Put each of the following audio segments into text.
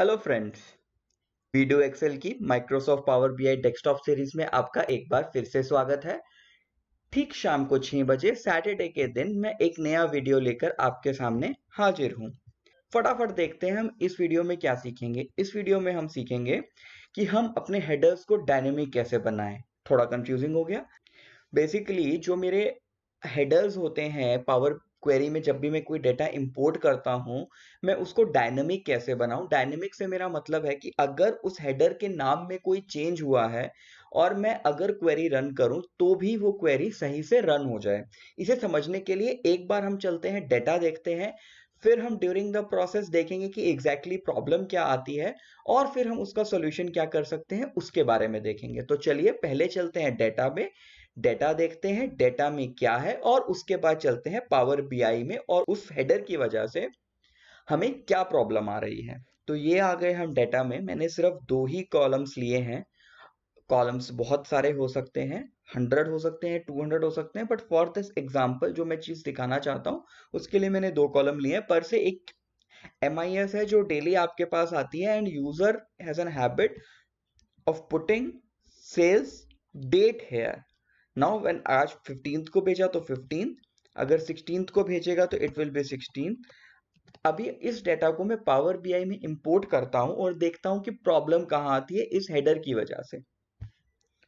hello friends video Excel की Microsoft Power B I desktop series में आपका एक बार फिर से स्वागत है ठीक शाम को छह बजे सैटरडे के दिन मैं एक नया वीडियो लेकर आपके सामने हाजिर हूँ फटाफट देखते हैं हम इस वीडियो में क्या सीखेंगे इस वीडियो में हम सीखेंगे कि हम अपने हेडर्स को डायनेमिक कैसे बनाएं थोड़ा कंफ्यूजिंग हो गया बेसिकली जो मेरे हेडर्स होते हैं पावर क्वेरी में जब भी मैं कोई डेटा इंपोर्ट करता हूं मैं उसको डायनेमिक कैसे बनाऊं डायनेमिक से मेरा मतलब है कि अगर उस हेडर के नाम में कोई चेंज हुआ है और मैं अगर क्वेरी रन करूं तो भी वो क्वेरी सही से रन हो जाए इसे समझने के लिए एक बार हम चलते हैं डेटा देखते हैं फिर हम ड्यूरिंग द प्रोसेस देखेंगे कि एग्जैक्टली exactly प्रॉब्लम क्या आती है और फिर हम उसका सोल्यूशन क्या कर सकते हैं उसके बारे में देखेंगे तो चलिए पहले चलते हैं डेटा में डेटा देखते हैं डेटा में क्या है और उसके बाद चलते हैं पावर बीआई में और उस हेडर की वजह से हमें क्या प्रॉब्लम आ रही है तो ये आ गए हम डेटा में मैंने सिर्फ दो ही कॉलम्स लिए हैं कॉलम्स बहुत सारे हो सकते हैं हंड्रेड हो सकते हैं टू हंड्रेड हो सकते हैं बट फॉर दिस एग्जाम्पल जो मैं चीज़ दिखाना चाहता हूँ उसके लिए मैंने दो कॉलम लिए हैं पर से एक एम है जो डेली आपके पास आती है end user has an habit of putting sales date here now when आज फिफ्टीन को भेजा तो फिफ्टीन अगर सिक्सटीन को भेजेगा तो इट विल बी सिक्सटीन अभी इस डेटा को मैं पावर बीआई में इंपोर्ट करता हूं और देखता हूं कि प्रॉब्लम कहां आती है इस हेडर की वजह से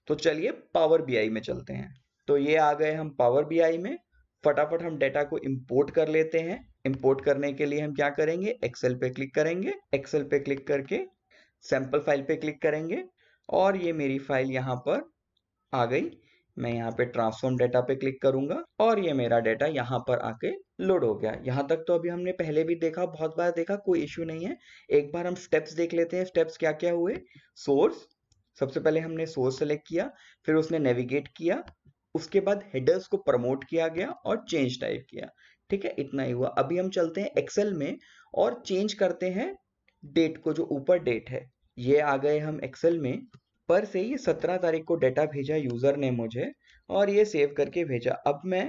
तो चलिए पावर बीआई में चलते हैं तो ये आ गए हम पावर बीआई में फटाफट हम डेटा को इंपोर्ट कर लेते हैं इंपोर्ट करने के लिए हम क्या करेंगे एक्सेल पे क्लिक करेंगे एक्सेल पे क्लिक करके सैंपल फाइल पे क्लिक करेंगे और ये मेरी फाइल यहाँ पर आ गई मैं यहाँ पे ट्रांसफॉर्म डेटा पे क्लिक करूंगा और ये मेरा डेटा यहाँ पर आके लोड हो गया यहाँ तक तो अभी हमने पहले भी देखा बहुत बार देखा कोई इश्यू नहीं है एक बार हम स्टेप्स देख लेते हैं स्टेप्स क्या क्या हुए सोर्स सबसे पहले हमने सोर्स सेलेक्ट किया फिर उसने नेविगेट किया उसके बाद हेडर्स को प्रमोट किया गया और चेंज टाइप किया ठीक है इतना ही हुआ अभी हम चलते हैं एक्सेल में और चेंज करते हैं डेट को जो ऊपर डेट है ये आ गए हम एक्सेल में पर से ये सत्रह तारीख को डेटा भेजा यूज़र ने मुझे और ये सेव करके भेजा अब मैं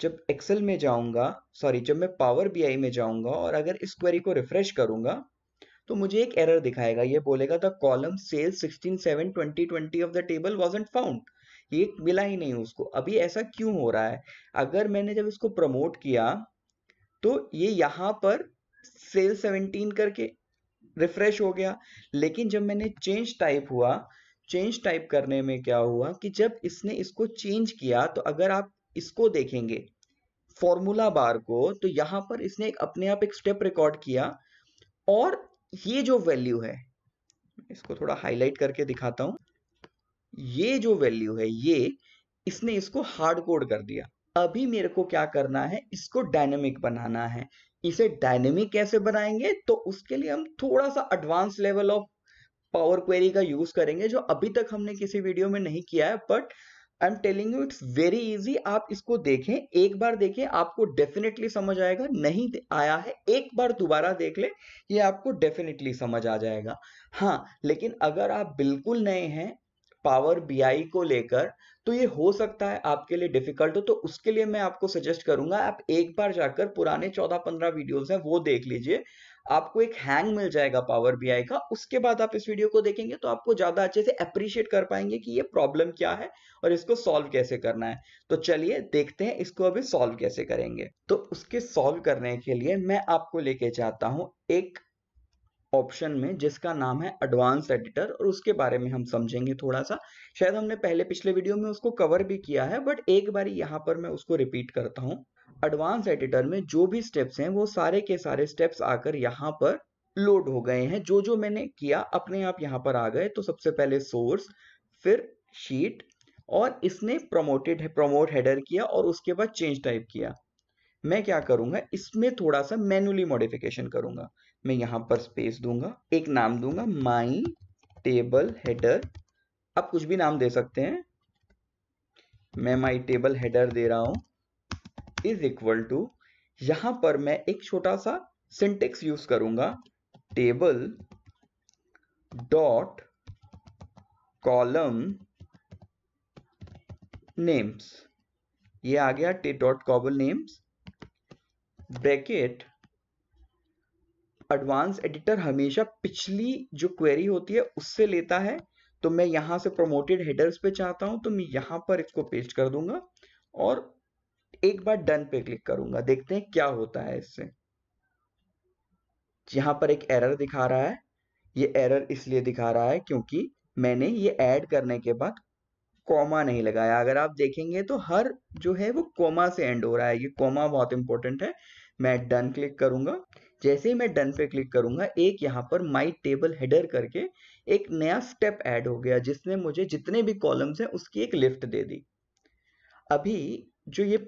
जब एक्सेल में जाऊंगा सॉरी जब मैं पावर बी में जाऊंगा और अगर इस क्वेरी को रिफ्रेश करूंगा तो मुझे एक एरर दिखाएगा ये बोलेगा the column sales sixteen seven twenty twenty of the table wasn't found ये मिला ही नहीं उसको अभी ऐसा क्यों हो रहा है अगर मैंने जब इसको प्रमोट किया तो ये यहाँ पर सेल सेवनटीन करके रिफ्रेश हो गया लेकिन जब मैंने चेंज टाइप हुआ चेंज टाइप करने में क्या हुआ कि जब इसने इसको चेंज किया तो अगर आप इसको देखेंगे फॉर्मूला बार को तो यहां पर इसने एक अपने आप एक स्टेप रिकॉर्ड किया और ये जो वैल्यू है इसको थोड़ा हाईलाइट करके दिखाता हूं ये जो वैल्यू है ये इसने इसको हार्ड कोड कर दिया अभी मेरे को क्या करना है इसको डायनेमिक बनाना है इसे डायनेमिक कैसे बनाएंगे तो उसके लिए हम थोड़ा सा advance level of power query का यूज करेंगे जो अभी तक हमने किसी वीडियो में नहीं किया है but I am telling you it's very easy आप इसको देखें एक बार देखें आपको डेफिनेटली समझ आएगा नहीं आया है एक बार दोबारा देख ले ये आपको डेफिनेटली समझ आ जाएगा हाँ लेकिन अगर आप बिल्कुल नए हैं पावर बीआई को लेकर तो ये हो सकता है आपके लिए डिफिकल्ट हो तो उसके लिए मैं आपको सजेस्ट करूंगा आप एक बार जाकर पुराने चौदह पंद्रह वीडियोस हैं वो देख लीजिए आपको एक हैंग मिल जाएगा पावर बीआई का उसके बाद आप इस वीडियो को देखेंगे तो आपको ज्यादा अच्छे से अप्रिशिएट कर पाएंगे कि ये प्रॉब्लम क्या है और इसको सॉल्व कैसे करना है तो चलिए देखते हैं इसको अभी सॉल्व कैसे करेंगे तो उसके सॉल्व करने के लिए मैं आपको लेके जाता हूं एक ऑप्शन में जिसका नाम है एडवांस एडिटर और उसके बारे में हम समझेंगे थोड़ा सा शायद हमने पहले पिछले वीडियो में उसको कवर भी किया है बट एक बार यहाँ पर मैं उसको रिपीट करता हूँ एडवांस एडिटर में जो भी स्टेप्स हैं वो सारे के सारे स्टेप्स आकर यहाँ पर लोड हो गए हैं जो जो मैंने किया अपने आप यहाँ पर आ गए तो सबसे पहले सोर्स फिर शीट और इसने प्रमोटेड है प्रमोट हेडर किया और उसके बाद चेंज टाइप किया मैं क्या करूंगा इसमें थोड़ा सा मैनुअली मॉडिफिकेशन करूंगा मैं यहाँ पर स्पेस दूंगा एक नाम दूंगा माई टेबल हेडर आप कुछ भी नाम दे सकते हैं मैं माई टेबल हेडर दे रहा हूं इज इक्वल टू यहां पर मैं एक छोटा सा सिंटेक्स यूज करूंगा टेबल डॉट कॉलम नेम्स ये आ गया टे डॉट कॉबल नेम्स ब्रैकेट एडवांस एडिटर हमेशा पिछली जो क्वेरी होती है उससे लेता है तो मैं यहां से प्रोमोटेड हेडर्स पे चाहता हूं तो मैं यहां पर इसको पेस्ट कर दूंगा और एक बार डन पे क्लिक करूंगा देखते हैं क्या होता है इससे यहां पर एक एरर दिखा रहा है ये एरर इसलिए दिखा रहा है क्योंकि मैंने ये ऐड करने के बाद कोमा नहीं लगाया अगर आप देखेंगे तो हर जो है वो कोमा से एंड हो रहा है ये कोमा बहुत इंपॉर्टेंट है मैं डन क्लिक करूंगा जैसे ही मैं डन पे क्लिक करूंगा एक यहाँ पर माई टेबल हेडर करके एक नया स्टेप ऐड हो गया जिसने मुझे जितने भी कॉलम्स हैं उसकी एक लिफ्ट दे दी अभी जो ये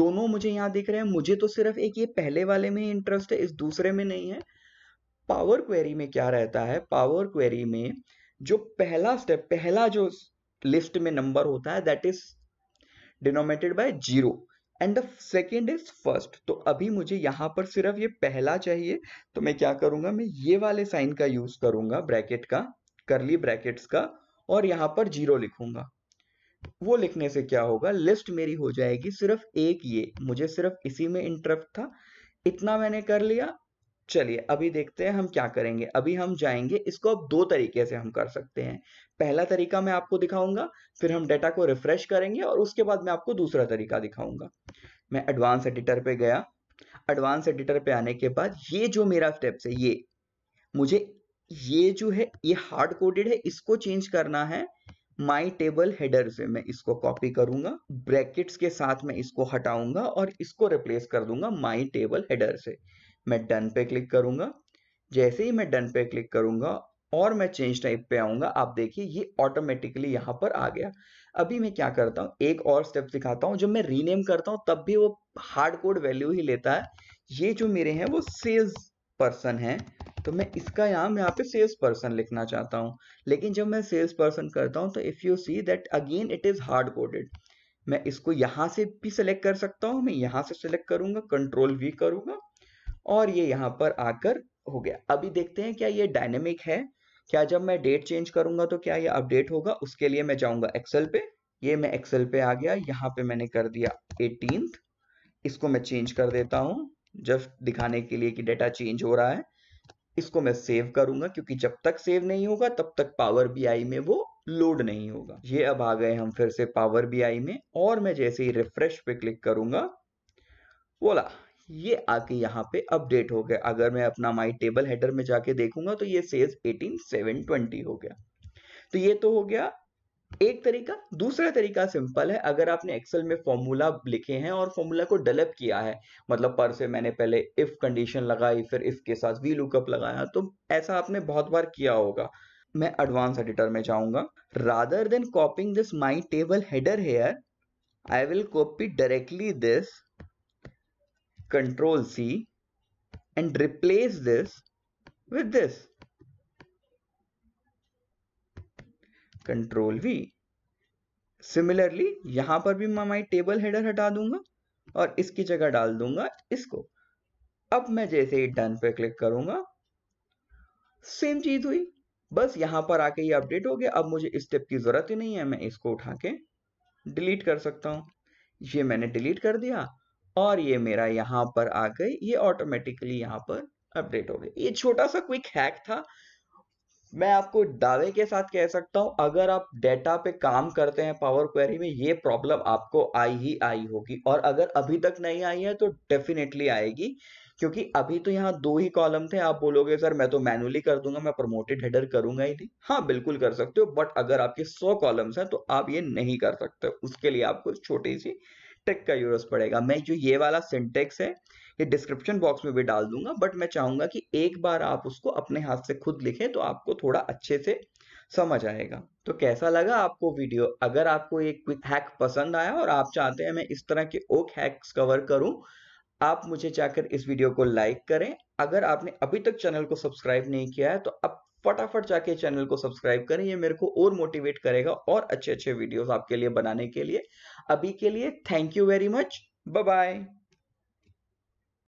दोनों मुझे यहाँ दिख रहे हैं मुझे तो सिर्फ एक ये पहले वाले में इंटरेस्ट है इस दूसरे में नहीं है पावर क्वेरी में क्या रहता है पावर क्वेरी में जो पहला स्टेप पहला जो लिस्ट में नंबर होता है that is denominated by zero and the second is first तो अभी मुझे यहां पर सिर्फ ये पहला चाहिए तो मैं क्या करूंगा मैं ये वाले साइन का यूज करूंगा ब्रैकेट का करली ब्रैकेट्स का और यहां पर जीरो लिखूंगा वो लिखने से क्या होगा लिस्ट मेरी हो जाएगी सिर्फ एक ये मुझे सिर्फ इसी में इंटरेस्ट था इतना मैंने कर लिया चलिए अभी देखते हैं हम क्या करेंगे अभी हम जाएंगे इसको अब दो तरीके से हम कर सकते हैं पहला तरीका मैं आपको दिखाऊंगा फिर हम डेटा को रिफ्रेश करेंगे और उसके बाद मैं आपको दूसरा तरीका दिखाऊंगा मैं एडवांस एडिटर पे गया एडवांस एडिटर पे आने के बाद ये जो मेरा स्टेप्स है ये मुझे ये जो है ये हार्ड कोडेड है इसको चेंज करना है माई टेबल हेडर से मैं इसको कॉपी करूंगा ब्रैकेट्स के साथ मैं इसको हटाऊंगा और इसको रिप्लेस कर दूंगा माई टेबल हेडर से मैं डन पे क्लिक करूंगा जैसे ही मैं डन पे क्लिक करूंगा और मैं चेंज टाइप पे आऊंगा आप देखिए ये ऑटोमेटिकली यहाँ पर आ गया अभी मैं क्या करता हूँ एक और स्टेप सिखाता हूँ जब मैं रीनेम करता हूँ तब भी वो हार्ड कोड वैल्यू ही लेता है ये जो मेरे हैं वो सेल्स पर्सन है तो मैं इसका यहां यहाँ पे सेल्स पर्सन लिखना चाहता हूँ लेकिन जब मैं सेल्स पर्सन करता हूँ तो if you see that again it is hard coded मैं इसको यहाँ से भी सिलेक्ट कर सकता हूँ मैं यहाँ से सिलेक्ट करूंगा कंट्रोल वी करूंगा और ये यहाँ पर आकर हो गया अभी देखते हैं क्या ये डायनेमिक है क्या जब मैं डेट चेंज करूंगा तो क्या ये अपडेट होगा उसके लिए मैं जाऊंगा एक्सेल पे ये मैं एक्सेल पे आ गया यहाँ पे मैंने कर दिया एटीन इसको मैं चेंज कर देता हूँ जस्ट दिखाने के लिए कि डेटा चेंज हो रहा है इसको मैं सेव करूंगा क्योंकि जब तक सेव नहीं होगा तब तक पावर बी में वो लोड नहीं होगा ये अब आ गए हम फिर से पावर बी में और मैं जैसे ही रिफ्रेश पे क्लिक करूंगा बोला ये आके यहाँ पे अपडेट हो गया अगर मैं अपना माई टेबल हेडर में जाके देखूंगा तो ये सेल्स एटीन सेवन ट्वेंटी हो गया तो ये तो हो गया एक तरीका दूसरा तरीका सिंपल है अगर आपने एक्सेल में फॉर्मूला लिखे हैं और फॉर्मूला को डेवलप किया है मतलब पर से मैंने पहले इफ कंडीशन लगाई फिर इफ के साथ वी लुकअप लगाया तो ऐसा आपने बहुत बार किया होगा मैं एडवांस एडिटर में जाऊंगा rather than copying this my table header here I will copy directly this control C and replace this with this control V similarly यहां पर भी मैं माई टेबल हेडर हटा दूंगा और इसकी जगह डाल दूंगा इसको अब मैं जैसे ही डन पे क्लिक करूंगा सेम चीज हुई बस यहां पर आके ये अपडेट हो गया अब मुझे इस स्टेप की जरूरत ही नहीं है मैं इसको उठा के डिलीट कर सकता हूं ये मैंने डिलीट कर दिया और ये मेरा यहां पर आ गई ये ऑटोमेटिकली यहां पर अपडेट हो गई ये छोटा सा क्विक हैक था मैं आपको दावे के साथ कह सकता हूं अगर आप डेटा पे काम करते हैं पावर क्वेरी में ये प्रॉब्लम आपको आई ही आई होगी और अगर अभी तक नहीं आई है तो डेफिनेटली आएगी क्योंकि अभी तो यहाँ दो ही कॉलम थे आप बोलोगे सर मैं तो मैनुअली कर दूंगा मैं प्रमोटेड हेडर करूंगा ही नहीं हाँ बिल्कुल कर सकते हो बट अगर आपके सौ कॉलम्स हैं तो आप ये नहीं कर सकते उसके लिए आपको छोटी सी सिंटेक का यूज पड़ेगा मैं जो ये वाला सिंटेक्स है ये डिस्क्रिप्शन बॉक्स में भी डाल दूंगा बट मैं चाहूंगा कि एक बार आप उसको अपने हाथ से खुद लिखें तो आपको थोड़ा अच्छे से समझ आएगा तो कैसा लगा आपको वीडियो अगर आपको एक क्विक हैक पसंद आया और आप चाहते हैं मैं इस तरह के ओक हैक्स कवर करूं आप मुझे जाकर इस वीडियो को लाइक करें अगर आपने अभी तक चैनल को सब्सक्राइब नहीं किया है तो अब फटाफट जाके चैनल को सब्सक्राइब करें ये मेरे को और मोटिवेट करेगा और अच्छे अच्छे वीडियोस आपके लिए बनाने के लिए अभी के लिए thank you very much bye bye